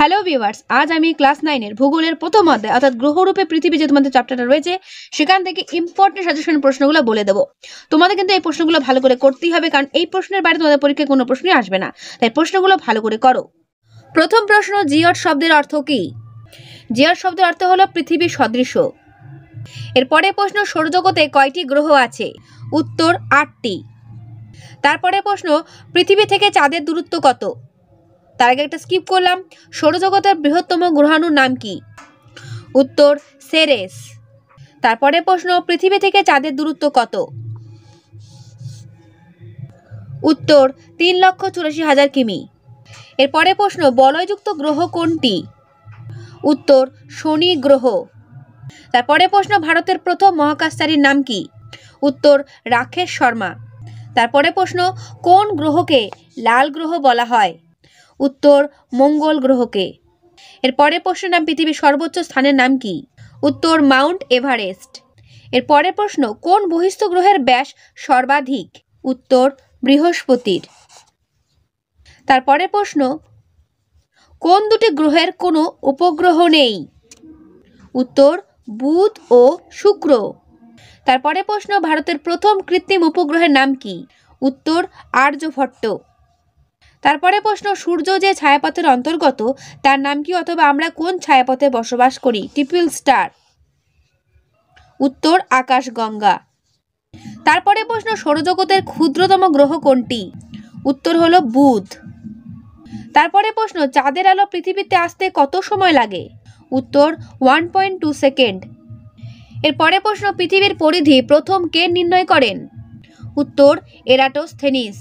hello viewers আজ আমি class নাইনের ভূগোলের প্রথম অধ্যায় অর্থাৎ গ্রহরূপে পৃথিবী যে তোমাদের চ্যাপ্টারটা রয়েছে সেখান থেকে ইম্পর্টেন্ট সাজেশন প্রশ্নগুলো বলে দেবো তোমাদের কিন্তু এই প্রশ্নগুলো ভালো করে করতেই হবে কারণ এই প্রশ্নের বাইরে তোমাদের পরীক্ষায় কোনো প্রশ্নই আসবে না তাই প্রশ্নগুলো ভালো করে করো প্রথম প্রশ্ন জিয়ট শব্দের অর্থ কী জিয়ট শব্দের অর্থ হলো পৃথিবী সদৃশ এরপরে প্রশ্ন সৌরজগতে কয়টি গ্রহ আছে উত্তর আটটি তারপরে প্রশ্ন পৃথিবী থেকে চাঁদের দূরত্ব কত তার আগে একটা স্কিপ করলাম সৌরজগতের বৃহত্তম গ্রহাণুর নাম কি উত্তর সেরেস তারপরে প্রশ্ন পৃথিবী থেকে চাঁদের দূরত্ব কত উত্তর তিন লক্ষ চুরাশি হাজার কিমি এরপরে প্রশ্ন বলয়যুক্ত গ্রহ কোনটি উত্তর শনি গ্রহ তারপরে প্রশ্ন ভারতের প্রথম মহাকাশচারীর নাম কি উত্তর রাকেশ শর্মা তারপরে প্রশ্ন কোন গ্রহকে লাল গ্রহ বলা হয় উত্তর মঙ্গল গ্রহকে এর পরের প্রশ্নের নাম পৃথিবীর সর্বোচ্চ স্থানের নাম কি উত্তর মাউন্ট এভারেস্ট এর পরের প্রশ্ন কোন বহিস্থ গ্রহের ব্যাস সর্বাধিক উত্তর বৃহস্পতির তারপরে প্রশ্ন কোন দুটি গ্রহের কোনো উপগ্রহ নেই উত্তর বুধ ও শুক্র তারপরে প্রশ্ন ভারতের প্রথম কৃত্রিম উপগ্রহের নাম কি উত্তর আর্যভট্ট তারপরে প্রশ্ন সূর্য যে ছায়াপথের অন্তর্গত তার নাম কি অথবা আমরা কোন ছায়াপথে বসবাস করি টিপিল স্টার উত্তর আকাশগঙ্গা তারপরে প্রশ্ন সৌরজগতের ক্ষুদ্রতম গ্রহ কোনটি উত্তর হলো বুধ তারপরে প্রশ্ন চাঁদের আলো পৃথিবীতে আসতে কত সময় লাগে উত্তর ওয়ান পয়েন্ট টু সেকেন্ড এরপরে প্রশ্ন পৃথিবীর পরিধি প্রথম কে নির্ণয় করেন উত্তর এরাটোস্থেনিস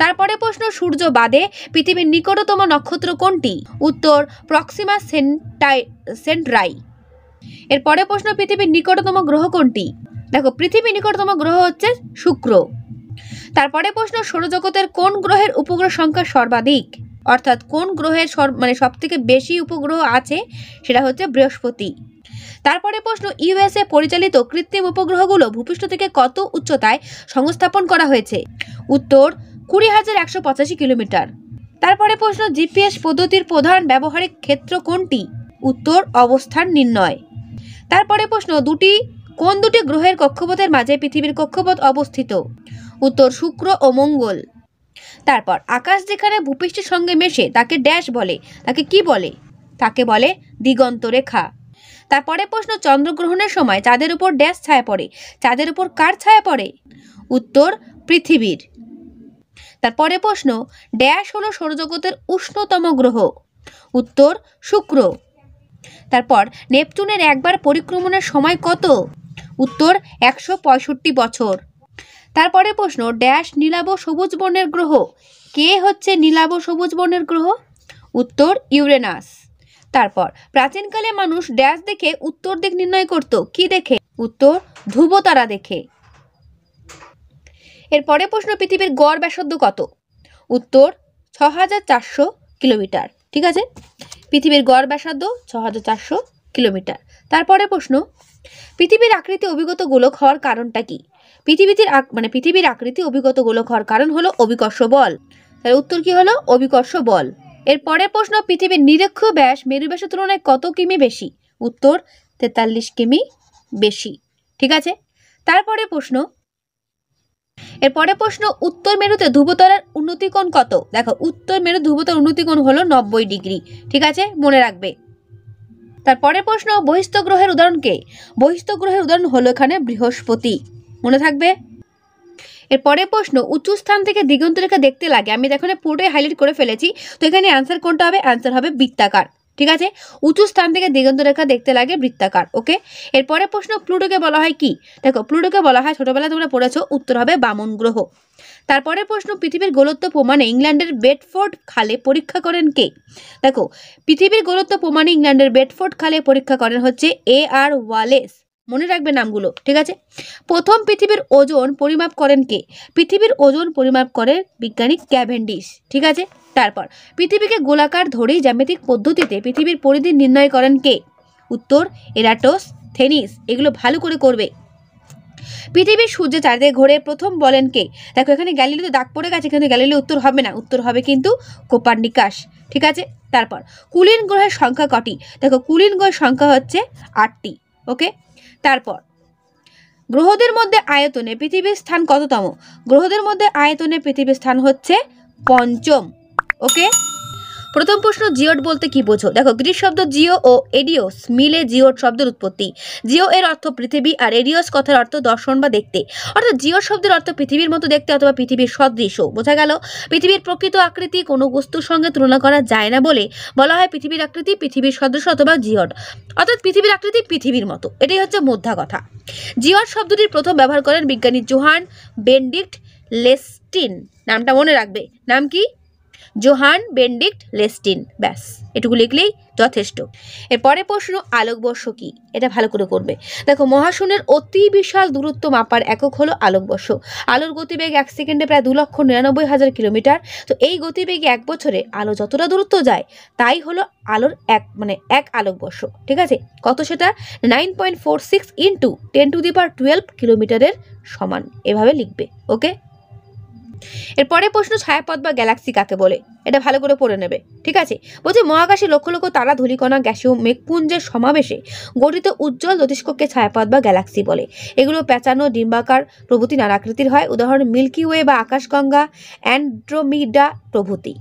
তারপরে প্রশ্ন সূর্য বাদে পৃথিবীর নিকটতম নক্ষত্র কোনটি উত্তর প্রক্সিমা সেন্টাই সেন্ট্রাই এরপরে প্রশ্ন পৃথিবীর নিকটতম গ্রহ কোনটি দেখো পৃথিবীর নিকটতম গ্রহ হচ্ছে শুক্র তারপরে প্রশ্ন সৌরজগতের কোন গ্রহের উপগ্রহ সংখ্যা সর্বাধিক অর্থাৎ কোন গ্রহের মানে সব থেকে বেশি উপগ্রহ আছে সেটা হচ্ছে বৃহস্পতি তারপরে প্রশ্ন ইউএসএ পরিচালিত কৃত্রিম উপগ্রহগুলো ভূপৃষ্ঠ থেকে কত উচ্চতায় সংস্থাপন করা হয়েছে উত্তর কুড়ি হাজার একশো পঁচাশি কিলোমিটার তারপরে প্রশ্ন জিপিএস পদ্ধতির প্রধান ব্যবহারিক ক্ষেত্র কোনটি উত্তর অবস্থান নির্ণয় তারপরে প্রশ্ন দুটি কোন দুটি গ্রহের কক্ষপথের মাঝে পৃথিবীর কক্ষপথ অবস্থিত উত্তর শুক্র ও মঙ্গল তারপর আকাশ যেখানে ভূপৃষ্ঠের সঙ্গে মেশে তাকে ড্যাশ বলে তাকে কি বলে তাকে বলে দিগন্ত রেখা তারপরে প্রশ্ন চন্দ্রগ্রহণের সময় চাঁদের উপর ড্যাশ ছায়া পড়ে চাঁদের উপর কার ছায়া পড়ে উত্তর পৃথিবীর তারপরে প্রশ্ন ড্যাশ হলো সৌরজগতের উষ্ণতম গ্রহ উত্তর শুক্র তারপর নেপচুনের একবার পরিক্রমণের সময় কত উত্তর একশো বছর তারপরে প্রশ্ন ড্যাশ নীলাব সবুজ বর্ণের গ্রহ কে হচ্ছে নীলাব সবুজ বর্ণের গ্রহ উত্তর ইউরেনাস তারপর প্রাচীনকালে মানুষ ড্যাশ দেখে উত্তর দিক নির্ণয় করত কি দেখে উত্তর ধ্রুবতারা দেখে এর প্রশ্ন পৃথিবীর গড় ব্যাসার্ধ কত উত্তর ছ হাজার চারশো কিলোমিটার ঠিক আছে পৃথিবীর গড় ব্যাসার্ধ ছ হাজার চারশো কিলোমিটার তারপরে প্রশ্ন পৃথিবীর আকৃতি অভিগত গোলক হওয়ার কারণটা কি পৃথিবীতে মানে পৃথিবীর আকৃতি অভিগত গোলক হওয়ার কারণ হলো অভিকর্ষ বল তাহলে উত্তর কি হলো অভিকর্ষ বল এর পরের প্রশ্ন পৃথিবীর নিরক্ষ ব্যাস মেরু ব্যাসের তুলনায় কত কিমি বেশি উত্তর তেতাল্লিশ কিমি বেশি ঠিক আছে তারপরে প্রশ্ন এরপরে প্রশ্ন উত্তর মেরুতে ধ্রুবতলার উন্নতিকোণ কত দেখো উত্তর মেরু উন্নতি উন্নতিকোণ হলো নব্বই ডিগ্রি ঠিক আছে মনে রাখবে তারপরে প্রশ্ন বহিস্থ গ্রহের উদাহরণ কে বহিস্থ গ্রহের উদাহরণ হলো এখানে বৃহস্পতি মনে থাকবে এরপরে প্রশ্ন উঁচু স্থান থেকে দিগন্ত রেখা দেখতে লাগে আমি দেখো পুরোটাই হাইলাইট করে ফেলেছি তো এখানে অ্যান্সার কোনটা হবে অ্যান্সার হবে বৃত্তাকার ঠিক আছে উঁচু স্থান থেকে দিগন্ত রেখা দেখতে লাগে বৃত্তাকার ওকে এরপরে প্রশ্ন প্লুটোকে বলা হয় কি দেখো প্লুটোকে বলা হয় ছোটবেলায় তোমরা পড়েছো উত্তর হবে বামন গ্রহ তারপরে প্রশ্ন পৃথিবীর গোলত্ব প্রমাণে ইংল্যান্ডের বেডফোর্ড খালে পরীক্ষা করেন কে দেখো পৃথিবীর গোলত্ব প্রমাণে ইংল্যান্ডের বেডফোর্ড খালে পরীক্ষা করেন হচ্ছে এ আর ওয়ালেস মনে রাখবে নামগুলো ঠিক আছে প্রথম পৃথিবীর ওজন পরিমাপ করেন কে পৃথিবীর ওজন পরিমাপ করেন বিজ্ঞানী ক্যাভেন্ডিস ঠিক আছে তারপর পৃথিবীকে গোলাকার ধরেই জ্যামিতিক পদ্ধতিতে পৃথিবীর পরিধি নির্ণয় করেন কে উত্তর এরাটোস থেনিস এগুলো ভালো করে করবে পৃথিবীর সূর্য চারিদিকে ঘোরে প্রথম বলেন কে দেখো এখানে গ্যালিলি তো দাগ পড়ে গেছে কিন্তু গ্যালিলি উত্তর হবে না উত্তর হবে কিন্তু নিকাশ ঠিক আছে তারপর কুলিন গ্রহের সংখ্যা কটি দেখো কুলিন গ্রহের সংখ্যা হচ্ছে আটটি ওকে তারপর গ্রহদের মধ্যে আয়তনে পৃথিবীর স্থান কততম গ্রহদের মধ্যে আয়তনে পৃথিবীর স্থান হচ্ছে পঞ্চম ওকে প্রথম প্রশ্ন জিওট বলতে কি বোঝো দেখো গ্রিক শব্দ জিও ও এডিওস মিলে জিওট শব্দের উৎপত্তি জিও এর অর্থ পৃথিবী আর এডিওস কথার অর্থ দর্শন বা দেখতে অর্থাৎ জিও শব্দের অর্থ পৃথিবীর মতো দেখতে অথবা পৃথিবীর সদৃশ্য বোঝা গেল পৃথিবীর প্রকৃত আকৃতি কোনো বস্তুর সঙ্গে তুলনা করা যায় না বলে বলা হয় পৃথিবীর আকৃতি পৃথিবীর সদৃশ অথবা জিওট অর্থাৎ পৃথিবীর আকৃতি পৃথিবীর মতো এটাই হচ্ছে মধ্যা কথা জিওট শব্দটির প্রথম ব্যবহার করেন বিজ্ঞানী জোহান বেন্ডিক্ট লেস্টিন নামটা মনে রাখবে নাম কি জোহান বেন্ডিক্ট লেস্টিন ব্যাস এটুকু লিখলেই যথেষ্ট এরপরে প্রশ্ন আলোকবর্ষ কি এটা ভালো করে করবে দেখো মহাশূন্যের অতি বিশাল দূরত্ব মাপার একক হলো আলোকবর্ষ আলোর গতিবেগ এক সেকেন্ডে প্রায় দু লক্ষ নিরানব্বই হাজার কিলোমিটার তো এই গতিবেগে এক বছরে আলো যতটা দূরত্ব যায় তাই হলো আলোর এক মানে এক আলোকবর্ষ ঠিক আছে কত সেটা nine point four six into ten to the power twelve কিলোমিটারের সমান এভাবে লিখবে ওকে এরপরে প্রশ্ন ছায়াপথ বা গ্যালাক্সি কাকে বলে এটা ভালো করে পড়ে নেবে ঠিক আছে বলছে মহাকাশে লক্ষ লক্ষ তারা ধূলিকণা গ্যাসীয় মেঘপুঞ্জের সমাবেশে গঠিত উজ্জ্বল জ্যোতিষ্ককে ছায়াপথ বা গ্যালাক্সি বলে এগুলো প্যাঁচানো ডিম্বাকার প্রভৃতি নানা আকৃতির হয় উদাহরণ মিল্কি ওয়ে বা আকাশগঙ্গা অ্যান্ড্রোমিডা প্রভৃতি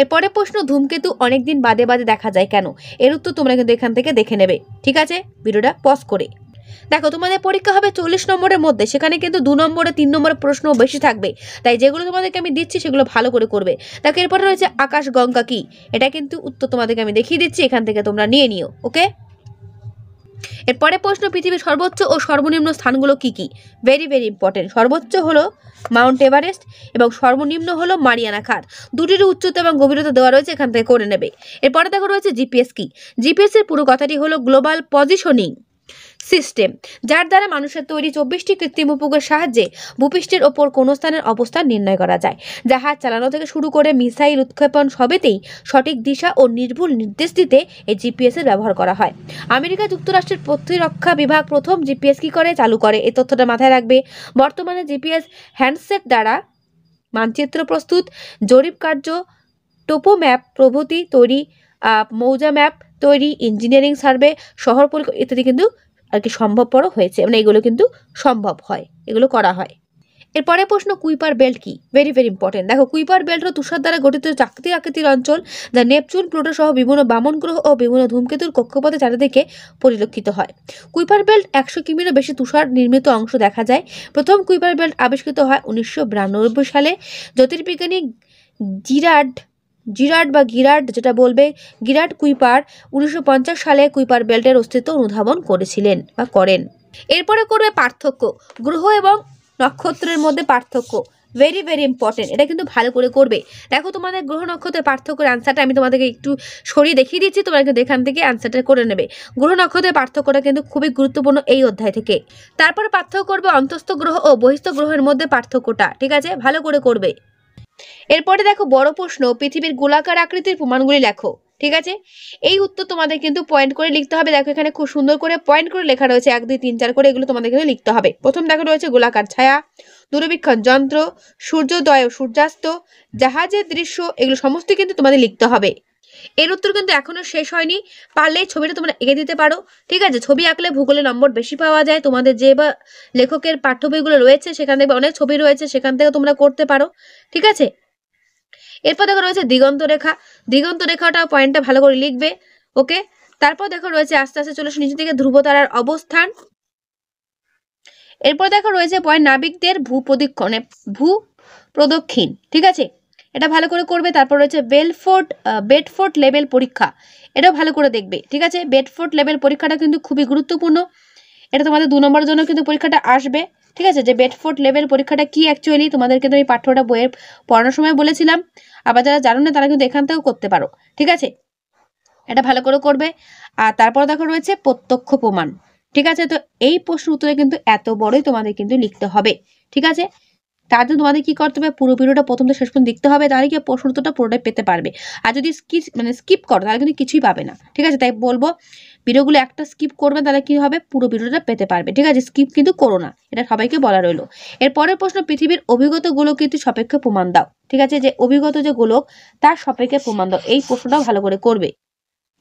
এরপরে প্রশ্ন ধূমকেতু অনেকদিন বাদে বাদে দেখা যায় কেন এর উত্তর তোমরা কিন্তু এখান থেকে দেখে নেবে ঠিক আছে ভিডিওটা পজ করে দেখো তোমাদের পরীক্ষা হবে চল্লিশ নম্বরের মধ্যে সেখানে কিন্তু দু নম্বরে তিন নম্বরের প্রশ্ন বেশি থাকবে তাই যেগুলো তোমাদেরকে আমি দিচ্ছি সেগুলো ভালো করে করবে দেখো এরপরে রয়েছে আকাশ গঙ্গা কি এটা কিন্তু উত্তর তোমাদেরকে আমি দেখিয়ে দিচ্ছি এখান থেকে তোমরা নিয়ে নিও ওকে এরপরে প্রশ্ন পৃথিবীর সর্বোচ্চ ও সর্বনিম্ন স্থানগুলো কি কি ভেরি ভেরি ইম্পর্টেন্ট সর্বোচ্চ হলো মাউন্ট এভারেস্ট এবং সর্বনিম্ন হলো মারিয়ানা খাত দুটির উচ্চতা এবং গভীরতা দেওয়া রয়েছে এখান থেকে করে নেবে এরপরে দেখো রয়েছে জিপিএস কি জিপিএস এর পুরো কথাটি হলো গ্লোবাল পজিশনিং সিস্টেম যার দ্বারা মানুষের তৈরি চব্বিশটি কৃত্রিম উপগ্রহের সাহায্যে ভূপৃষ্ঠের ওপর কোনো স্থানের অবস্থান নির্ণয় করা যায় জাহাজ চালানো থেকে শুরু করে মিসাইল উৎক্ষেপণ সবেতেই সঠিক দিশা ও নির্ভুল নির্দেশ দিতে এই জিপিএসের ব্যবহার করা হয় আমেরিকা যুক্তরাষ্ট্রের প্রতিরক্ষা বিভাগ প্রথম জিপিএস কি করে চালু করে এই তথ্যটা মাথায় রাখবে বর্তমানে জিপিএস হ্যান্ডসেট দ্বারা মানচিত্র প্রস্তুত জরিপ কার্য টোপো ম্যাপ প্রভৃতি তৈরি মৌজা ম্যাপ তৈরি ইঞ্জিনিয়ারিং সার্ভে শহর পরিকল্পনা ইত্যাদি কিন্তু আর কি সম্ভবপর হয়েছে মানে এগুলো কিন্তু সম্ভব হয় এগুলো করা হয় এরপরে প্রশ্ন কুইপার বেল্ট কি ভেরি ভেরি ইম্পর্টেন্ট দেখো কুইপার বেল্ট হল তুষার দ্বারা গঠিত চাকতি আকৃতির অঞ্চল যা নেপচুন প্লুটো সহ বিভিন্ন বামন গ্রহ ও বিভিন্ন ধূমকেতুর কক্ষপথে চারিদিকে পরিলক্ষিত হয় কুইপার বেল্ট একশো কিমিরও বেশি তুষার নির্মিত অংশ দেখা যায় প্রথম কুইপার বেল্ট আবিষ্কৃত হয় উনিশশো সালে জ্যোতির্বিজ্ঞানী জিরাড জিরাট বা গিরাট যেটা বলবে গিরাট কুইপার উনিশশো সালে কুইপার বেল্টের অস্তিত্ব অনুধাবন করেছিলেন বা করেন এরপরে করবে পার্থক্য গ্রহ এবং নক্ষত্রের মধ্যে পার্থক্য ভেরি ভেরি ইম্পর্টেন্ট এটা কিন্তু ভালো করে করবে দেখো তোমাদের গ্রহ নক্ষত্রের পার্থক্যের আনসারটা আমি তোমাদেরকে একটু সরিয়ে দেখিয়ে দিচ্ছি তোমরা কিন্তু এখান থেকে আনসারটা করে নেবে গ্রহ নক্ষত্রের পার্থক্যটা কিন্তু খুবই গুরুত্বপূর্ণ এই অধ্যায় থেকে তারপরে পার্থক্য করবে অন্তস্থ গ্রহ ও বহিস্থ গ্রহের মধ্যে পার্থক্যটা ঠিক আছে ভালো করে করবে এরপরে দেখো বড় প্রশ্ন পৃথিবীর গোলাকার আকৃতির প্রমাণগুলি লেখো ঠিক আছে এই উত্তর তোমাদের কিন্তু পয়েন্ট করে লিখতে হবে দেখো এখানে খুব সুন্দর করে পয়েন্ট করে লেখা রয়েছে এক দুই তিন চার করে এগুলো তোমাদের কিন্তু লিখতে হবে প্রথম দেখো রয়েছে গোলাকার ছায়া দূরবীক্ষণ যন্ত্র সূর্যোদয় সূর্যাস্ত জাহাজের দৃশ্য এগুলো সমস্ত কিন্তু তোমাদের লিখতে হবে এর উত্তর কিন্তু এখনো শেষ হয়নি পারলে ছবিটা তোমরা এঁকে দিতে পারো ঠিক আছে ছবি আঁকলে ভূগোলে নম্বর বেশি পাওয়া যায় তোমাদের যে বা লেখকের পাঠ্য বইগুলো রয়েছে সেখান থেকে অনেক ছবি রয়েছে সেখান থেকে তোমরা করতে পারো ঠিক আছে এরপর দেখো রয়েছে দিগন্ত রেখা দিগন্ত রেখাটা পয়েন্টটা ভালো করে লিখবে ওকে তারপর দেখো রয়েছে আস্তে আস্তে চলে নিচে থেকে ধ্রুবতারার অবস্থান এরপর দেখো রয়েছে পয়েন্ট নাবিকদের ভূ প্রদক্ষিণে ভূ প্রদক্ষিণ ঠিক আছে এটা ভালো করে করবে তারপর রয়েছে বেলফোর্ট বেডফোর্ট লেভেল পরীক্ষা এটাও ভালো করে দেখবে ঠিক আছে বেডফোর্ট লেভেল পরীক্ষাটা কিন্তু খুবই গুরুত্বপূর্ণ এটা তোমাদের দু নম্বরের জন্য কিন্তু পরীক্ষাটা আসবে ঠিক আছে যে বেডফোর্ট লেভেল পরীক্ষাটা কি অ্যাকচুয়ালি তোমাদের কিন্তু আমি পাঠ্যটা বইয়ের পড়ানোর সময় বলেছিলাম আবার যারা জানো না তারা কিন্তু এখান থেকেও করতে পারো ঠিক আছে এটা ভালো করে করবে আর তারপরে দেখো রয়েছে প্রত্যক্ষ প্রমাণ ঠিক আছে তো এই প্রশ্ন উত্তরে কিন্তু এত বড়ই তোমাদের কিন্তু লিখতে হবে ঠিক আছে তার জন্য তোমাদের কী করতে হবে পুরো ভিডিওটা প্রথম থেকে শেষ পর্যন্ত দেখতে হবে তাহলে কি প্রশ্ন উত্তরটা পুরোটাই পেতে পারবে আর যদি স্কিপ মানে স্কিপ করো তাহলে কিন্তু কিছুই পাবে না ঠিক আছে তাই বলবো ভিডিওগুলো একটা স্কিপ করবে তাহলে কী হবে পুরো ভিডিওটা পেতে পারবে ঠিক আছে স্কিপ কিন্তু করো না এটা সবাইকে বলা রইলো এরপরের প্রশ্ন পৃথিবীর অভিজ্ঞতাগুলো কিন্তু সাপেক্ষে প্রমাণ দাও ঠিক আছে যে অভিজ্ঞতা যে গোলক তার সাপেক্ষে প্রমাণ দাও এই প্রশ্নটা ভালো করে করবে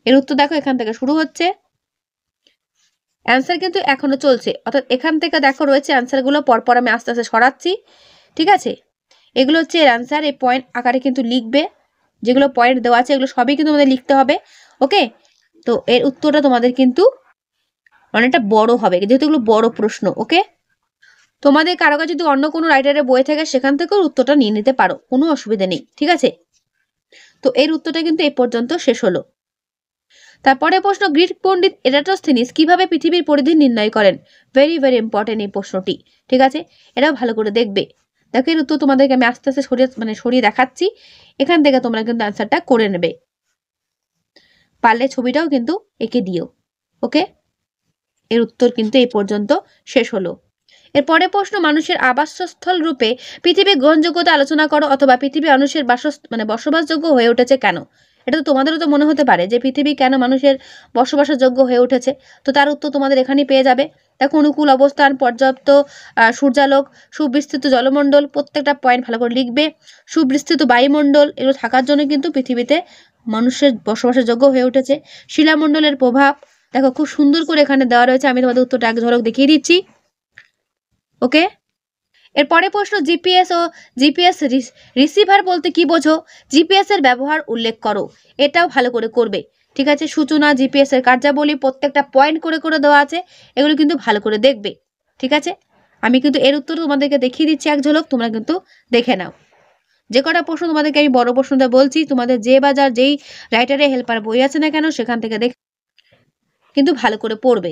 এর উত্তর দেখো এখান থেকে শুরু হচ্ছে অ্যান্সার কিন্তু এখনো চলছে অর্থাৎ এখান থেকে দেখো রয়েছে অ্যান্সারগুলো পরপর আমি আস্তে আস্তে সরাচ্ছি ঠিক আছে এগুলো হচ্ছে এর আনসার এই পয়েন্ট আকারে কিন্তু লিখবে যেগুলো পয়েন্ট দেওয়া আছে এগুলো সবই কিন্তু তোমাদের লিখতে হবে ওকে তো এর উত্তরটা তোমাদের কিন্তু অনেকটা বড় হবে যেহেতু এগুলো বড় প্রশ্ন ওকে তোমাদের কারো কাছে যদি অন্য কোনো রাইটারের বই থাকে সেখান থেকেও উত্তরটা নিয়ে নিতে পারো কোনো অসুবিধা নেই ঠিক আছে তো এর উত্তরটা কিন্তু এ পর্যন্ত শেষ হলো তারপরে প্রশ্ন গ্রিক পণ্ডিত এরাটোস্থেনিস কিভাবে পৃথিবীর পরিধি নির্ণয় করেন ভেরি ভেরি ইম্পর্টেন্ট এই প্রশ্নটি ঠিক আছে এটাও ভালো করে দেখবে দেখো এর উত্তর তোমাদেরকে আমি আস্তে আস্তে সরিয়ে মানে সরিয়ে দেখাচ্ছি এখান থেকে তোমরা কিন্তু অ্যান্সারটা করে নেবে পারলে ছবিটাও কিন্তু এঁকে দিও ওকে এর উত্তর কিন্তু এই পর্যন্ত শেষ হলো এর পরে প্রশ্ন মানুষের আবাসস্থল রূপে পৃথিবীর গ্রহণযোগ্যতা আলোচনা করো অথবা পৃথিবী মানুষের বাস মানে বসবাসযোগ্য হয়ে উঠেছে কেন এটা তো তোমাদেরও তো মনে হতে পারে যে পৃথিবী কেন মানুষের বসবাসযোগ্য হয়ে উঠেছে তো তার উত্তর তোমাদের এখানেই পেয়ে যাবে দেখো অনুকূল অবস্থান পর্যাপ্ত সূর্যালোক সুবিস্তৃত জলমণ্ডল প্রত্যেকটা পয়েন্ট ভালো করে লিখবে সুবিস্তৃত বায়ুমণ্ডল এগুলো থাকার জন্য কিন্তু পৃথিবীতে মানুষের বসবাসের যোগ্য হয়ে উঠেছে শিলামণ্ডলের প্রভাব দেখো খুব সুন্দর করে এখানে দেওয়া রয়েছে আমি তোমাদের উত্তরটা এক ঝলক দেখিয়ে দিচ্ছি ওকে এরপরে প্রশ্ন জিপিএস ও জিপিএস রিসিভার বলতে কি বোঝো জিপিএস এর ব্যবহার উল্লেখ করো এটাও ভালো করে করবে ঠিক আছে সূচনা জিপিএসের কার্যাবলী প্রত্যেকটা পয়েন্ট করে করে দেওয়া আছে এগুলো কিন্তু ভালো করে দেখবে ঠিক আছে আমি কিন্তু এর উত্তর তোমাদেরকে দেখিয়ে দিচ্ছি এক ঝলক তোমরা কিন্তু দেখে নাও যে কটা প্রশ্ন তোমাদেরকে আমি বড় প্রশ্নটা বলছি তোমাদের যে বাজার যেই রাইটারে হেল্পার বই আছে না কেন সেখান থেকে দেখ কিন্তু ভালো করে পড়বে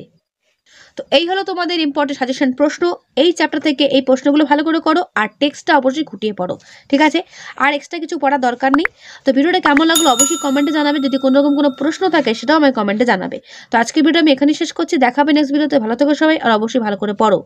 তো এই হলো তোমাদের ইম্পর্টেন্ট সাজেশন প্রশ্ন এই চ্যাপ্টার থেকে এই প্রশ্নগুলো ভালো করে করো আর টেক্সটটা অবশ্যই খুঁটিয়ে পড়ো ঠিক আছে আর এক্সট্রা কিছু পড়ার দরকার নেই তো ভিডিওটা কেমন লাগলো অবশ্যই কমেন্টে জানাবে যদি কোনো রকম কোনো প্রশ্ন থাকে সেটাও আমায় কমেন্টে জানাবে তো আজকের ভিডিও আমি এখানেই শেষ করছি দেখাবে নেক্সট ভিডিওতে ভালো থেকো সবাই আর অবশ্যই ভালো করে পড়ো